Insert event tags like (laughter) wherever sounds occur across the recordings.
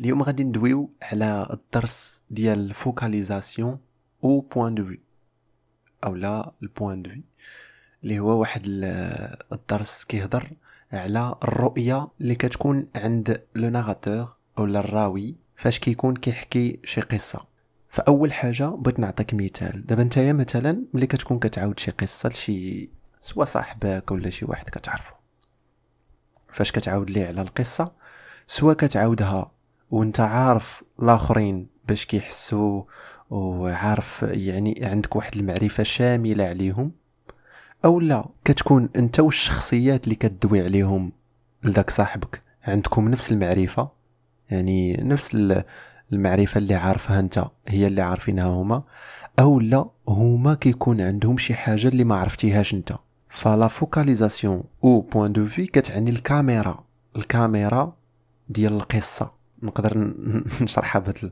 اليوم غادي ندويو على الدرس ديال الفوكاليزاسيون او بوان دو في او لا البوان دو في اللي هو واحد الدرس كيهضر على الرؤيه اللي كتكون عند لو ناراتور او الراوي فاش كيكون كيحكي شي قصه فاول حاجه بغيت نعطيك مثال دابا نتايا مثلا ملي كتكون كتعاود شي قصه لشي سوا صاحبك ولا شي واحد كتعرفه فاش كتعاود ليه على القصه سوا كتعاودها وانت عارف الاخرين باش كيحسوا وعارف يعني عندك واحد المعرفه شامله عليهم او لا كتكون انت والشخصيات اللي كتدوي عليهم لذاك صاحبك عندكم نفس المعرفه يعني نفس المعرفه اللي عارفها انت هي اللي عارفينها هما او لا هما كيكون عندهم شي حاجه اللي ما عرفتيهاش انت فلا فوكاليزاسيون او بوان دو في كتعني الكاميرا الكاميرا ديال القصه نقدر (laughs) نشرحها بهذا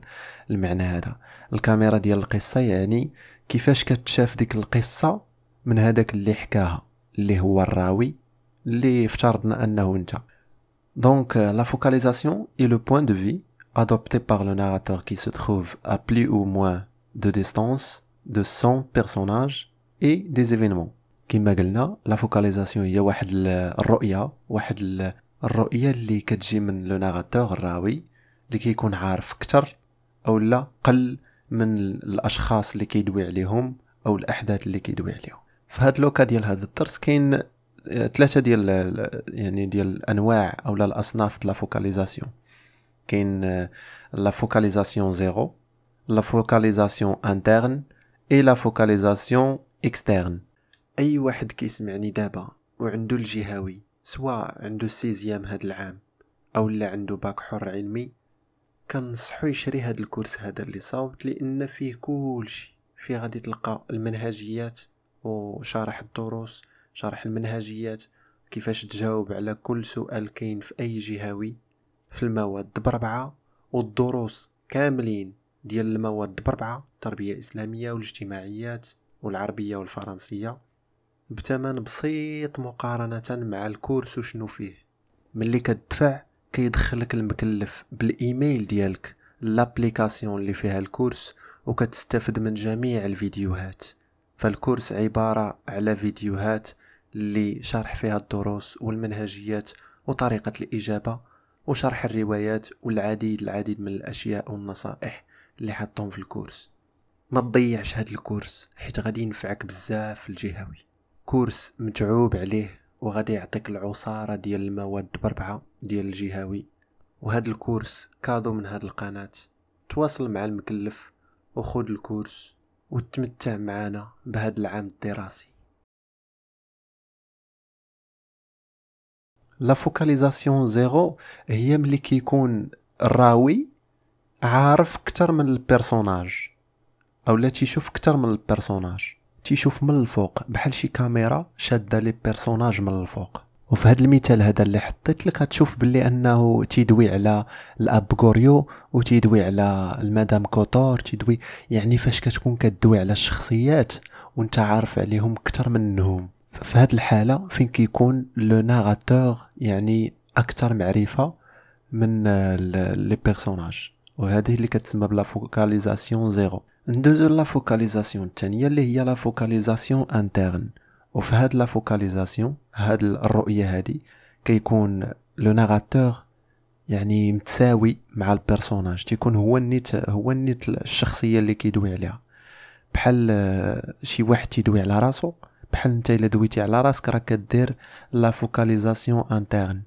المعنى هذا الكاميرا ديال القصه يعني كيفاش كتشاف ديك القصه من هذاك اللي حكاها اللي هو الراوي اللي افترضنا انه انت دونك لا فوكاليزاسيون اي لو بوين دو في ادوبتي بار لو ناراتور كي سو تروف ا بلي او موان دو ديستانس دو سون بيرسوناج اي دي زيفينمون كما قلنا لا فوكاليزاسيون هي واحد الرؤيه واحد الرؤيه اللي كتجي من لو ناراتور الراوي اللي كيكون عارف اكثر او لا قل من الاشخاص اللي كيدوي عليهم او الاحداث اللي كيدوي عليهم في هاد لوكا ديال هذا الدرس كاين آه، ثلاثه ديال آه، يعني ديال الانواع او الاصناف ديال لا فوكاليزاسيون كاين آه، لا فوكاليزاسيون زيرو لا فوكاليزاسيون انترن اي لا فوكاليزاسيون اكسترن اي واحد كيسمعني دابا وعندو الجهوي سواء عندو السيزيام هاد العام او لا عندو باك حر علمي كنصحو يشري هذا الكورس هذا اللي صاوبت لان فيه كلشي فيه غادي تلقى المنهجيات وشرح الدروس شرح المنهجيات كيفاش تجاوب على كل سؤال كاين في اي جهوي في المواد بربعة والدروس كاملين ديال المواد بربعة التربية الإسلامية والاجتماعيات والعربية والفرنسية بثمن بسيط مقارنة مع الكورس وشنو فيه ملي كتدفع كيدخلك المكلف بالايميل ديالك لابليكاسيون اللي فيها الكورس وكتستافد من جميع الفيديوهات فالكورس عبارة على فيديوهات اللي شرح فيها الدروس والمنهجيات وطريقة الإجابة وشرح الروايات والعديد العديد من الأشياء والنصائح اللي حطهم في الكورس ما تضيعش هاد الكورس حيت غادي ينفعك بزاف الجهوي كورس متعوب عليه وغادي يعطيك العصارة ديال المواد بربعة ديال الجهاوي وهاد الكورس كادو من هاد القناة تواصل مع المكلف وخد الكورس وتمتع معنا بهاد العام الدراسي لا فوكاليزاسيون زيرو هي ملي كيكون الراوي عارف اكثر من البيرسوناج لا تيشوف اكثر من البيرسوناج تيشوف من الفوق بحال شي كاميرا شاده لي بيرسوناج من الفوق وفي هذا المثال هذا اللي حطيت لك هتشوف باللي انه تيدوي على الاب غوريو وتيدوي على المدام كوتور تيدوي يعني فاش كتكون كدوي على الشخصيات وانت عارف عليهم اكثر منهم في هذه الحاله فين كيكون لو ناراتور يعني اكثر معرفه من لي بيرسوناج وهذه اللي كتسمى بلا فوكاليزاسيون زيرو ندوزو لا فوكاليزاسيون الثانيه اللي هي لا فوكاليزاسيون انترن وفي هاد لا فوكاليزاسيون هاد الرؤيه هادي كيكون لو ناراتور يعني متساوي مع البيرسوناج تيكون هو النيت هو النيت الشخصيه اللي كيدوي عليها بحال آه، شي واحد تيدوي على راسو بحال انت الا دويتي على راسك راه كدير لا فوكاليزاسيون انترن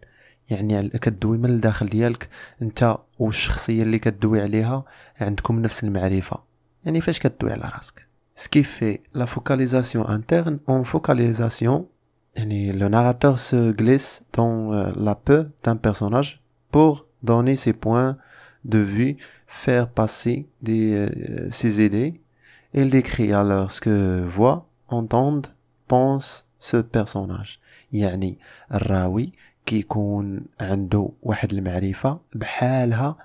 يعني كدوي من الداخل ديالك انت والشخصيه اللي كدوي عليها عندكم نفس المعرفه يعني فاش كدوي على راسك ce qui fait la focalisation interne en focalisation. le narrateur se glisse dans euh, la peau d'un personnage pour donner ses points de vue, faire passer des, euh, ses idées. Il décrit alors ce que voit, entend, pense ce personnage. يعني الراوي كيكون عنده واحد المعرفة بحالها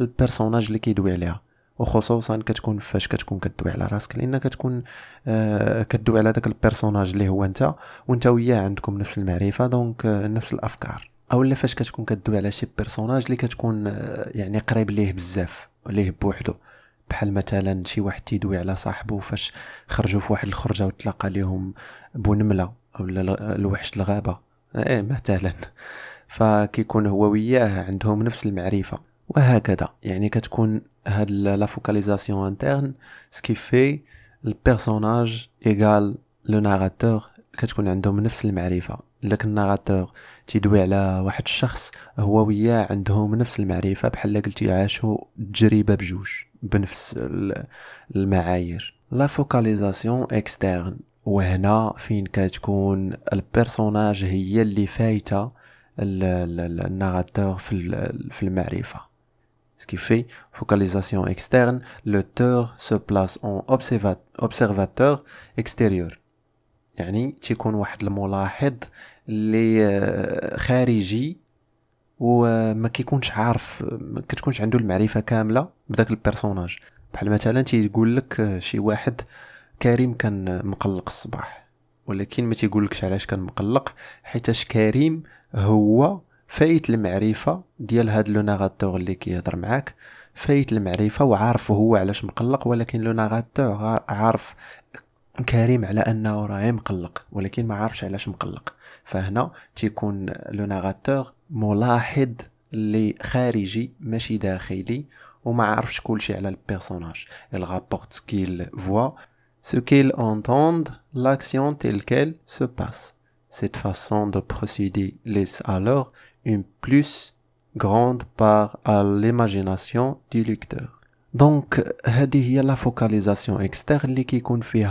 le personnage qui كيدوي عليها وخصوصا كتكون فاش كتكون كدوي على راسك لان كتكون آه كدوي على داك البيرسوناج اللي هو انت وانت وياه عندكم نفس المعرفه دونك آه نفس الافكار او لا فاش كتكون كدوي على شي بيرسوناج اللي كتكون آه يعني قريب ليه بزاف ليه بوحدو بحال مثلا شي واحد تيدوي على صاحبه فاش خرجوا في واحد الخرجه وتلاقى ليهم بونمله او الوحش الغابه ايه مثلا فكيكون هو وياه عندهم نفس المعرفه وهكذا يعني كتكون هاد لا فوكاليزاسيون انترن سكي في البيرسوناج ايغال لو ناراتور كتكون عندهم نفس المعرفه لك الناراتور تيدوي على واحد الشخص هو وياه عندهم نفس المعرفه بحال قلتي عاشوا تجربه بجوج بنفس المعايير لا فوكاليزاسيون اكسترن وهنا فين كتكون البيرسوناج هي اللي فايته الناراتور في المعرفه Ce qui fait focalisation externe, le teur se place en observateur extérieur. يعني تيكون واحد الملاحظ اللي خارجي وما كيكونش عارف ما كتكونش عنده المعرفه كامله بداك البيرسوناج بحال مثلا تيقول لك شي واحد كريم كان مقلق الصباح ولكن ما تيقولكش علاش كان مقلق حيتاش كريم هو فايت المعرفه ديال هاد لو ناغاتور اللي كيهضر معاك فايت المعرفه وعارف هو علاش مقلق ولكن لو ناغاتور عارف كريم على انه راه مقلق ولكن ما عارفش علاش مقلق فهنا تيكون لو ناغاتور ملاحظ اللي خارجي ماشي داخلي وما عارفش كلشي على البيرسوناج ال rapporte سكيل فوا voit ce qu'il entend l'action Cette façon de procéder laisse alors une plus grande part à l'imagination du lecteur. Donc, c'est ici la focalisation externe qui confie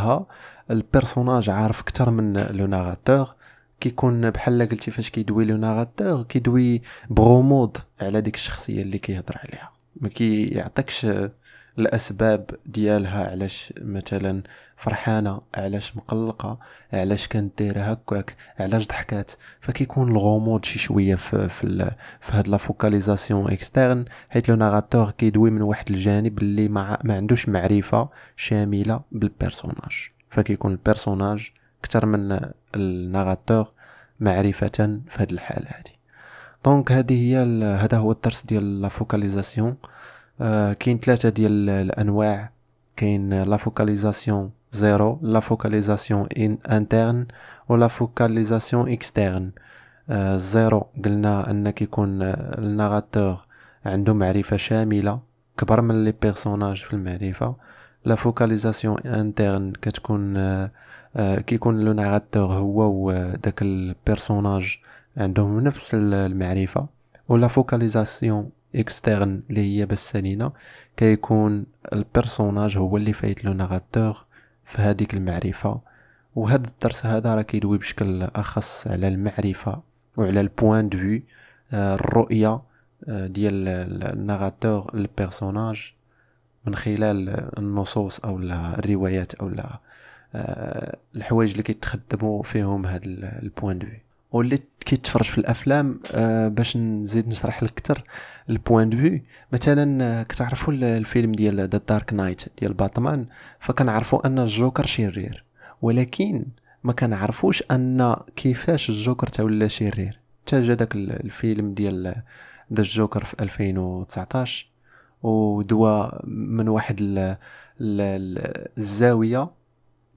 le personnage à refacter même le narrateur, qui ne peut la quelque chose qui le narrateur, qui doit promouvoir l'identité personnelle qui a droit à lire, mais الاسباب ديالها علاش مثلا فرحانه علاش مقلقه علاش كانت دايره هكاك علاش ضحكات فكيكون الغموض شي شويه في في في هاد لا فوكاليزاسيون اكسترن حيت لو ناراتور كيدوي من واحد الجانب اللي ما, ما عندوش معرفه شامله بالبيرسوناج فكيكون البيرسوناج اكثر من الناراتور معرفه في هاد الحاله هذه دونك هذه هي هذا هو الدرس ديال لا فوكاليزاسيون آه، كاين ثلاثه ديال الانواع كاين آه، لا فوكاليزاسيون زيرو لا فوكاليزاسيون انترن ولا فوكاليزاسيون اكسترن زيرو الزيرو قلنا ان كيكون الناراتور آه، عنده معرفه شامله كبر من لي بيرسوناج في المعرفه لا فوكاليزاسيون انترن كتكون كيكون لو ناراتور هو وداك البيرسوناج عندهم نفس المعرفه ولا فوكاليزاسيون اكسترن اللي هي بس كيكون البيرسوناج هو اللي فايت لو ناراتور في هذيك المعرفه وهذا الدرس هذا راه كيدوي بشكل اخص على المعرفه وعلى البوان آه، دو الرؤيه آه، ديال الناراتور البيرسوناج من خلال النصوص او الروايات او آه، الحوايج اللي كيتخدموا فيهم هذا البوان دو وليت كيتفرج في الافلام آه، باش نزيد نشرح لك اكثر البوان دو في مثلا آه، كتعرفوا الفيلم ديال ذا دارك نايت ديال باتمان فكنعرفوا ان الجوكر شرير ولكن ما كنعرفوش ان كيفاش الجوكر تا ولا شرير حتى جا داك الفيلم ديال ذا آه، الجوكر في 2019 ودوا من واحد الزاويه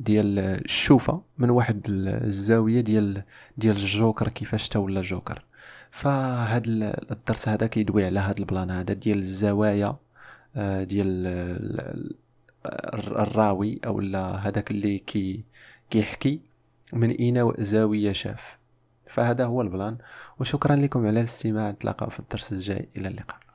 ديال الشوفه من واحد الزاويه ديال ديال الجوكر كيفاش تولى جوكر فهاد الدرس هذا كيدوي على هاد البلان هذا ديال الزوايا آه، ديال الراوي او لا هذاك اللي كي كيحكي من اين زاويه شاف فهذا هو البلان وشكرا لكم على الاستماع نتلاقاو في الدرس الجاي الى اللقاء